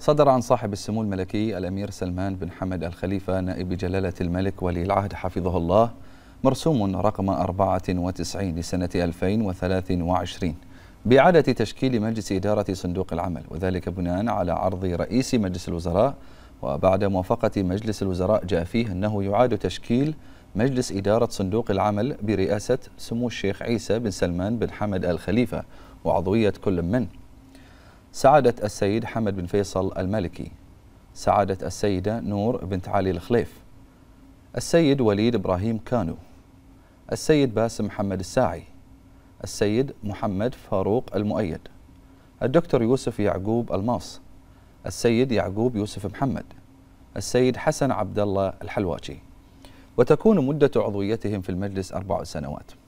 صدر عن صاحب السمو الملكي الأمير سلمان بن حمد الخليفة نائب جلالة الملك ولي العهد حفظه الله مرسوم رقم 94 لسنة 2023 بإعادة تشكيل مجلس إدارة صندوق العمل وذلك بناء على عرض رئيس مجلس الوزراء وبعد موافقة مجلس الوزراء جاء فيه أنه يعاد تشكيل مجلس إدارة صندوق العمل برئاسة سمو الشيخ عيسى بن سلمان بن حمد الخليفة وعضوية كل من سعادة السيد حمد بن فيصل الملكي سعادة السيدة نور بنت علي الخليف السيد وليد إبراهيم كانو السيد باسم محمد الساعي السيد محمد فاروق المؤيد الدكتور يوسف يعقوب الماص السيد يعقوب يوسف محمد السيد حسن عبد الله الحلواجي وتكون مدة عضويتهم في المجلس أربع سنوات